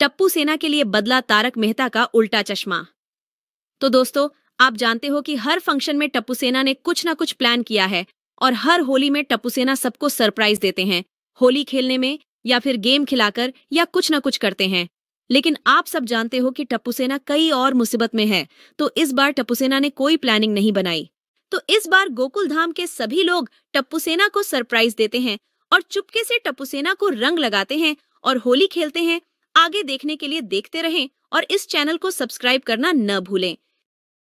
टप्पू सेना के लिए बदला तारक मेहता का उल्टा चश्मा तो दोस्तों आप जानते हो कि हर फंक्शन में टप्पू सेना ने कुछ ना कुछ प्लान किया है और हर होली में टप्पू सेना सबको सरप्राइज देते हैं होली खेलने में या फिर गेम खिलाकर या कुछ ना कुछ करते हैं लेकिन आप सब जानते हो कि टप्पू सेना कई और मुसीबत में है तो इस बार टप्पू सेना ने कोई प्लानिंग नहीं बनाई तो इस बार गोकुल धाम के सभी लोग टप्पू सेना को सरप्राइज देते हैं और चुपके से टप्पू सेना को रंग लगाते हैं और होली खेलते हैं आगे देखने के लिए देखते रहें और इस चैनल को सब्सक्राइब करना न भूलें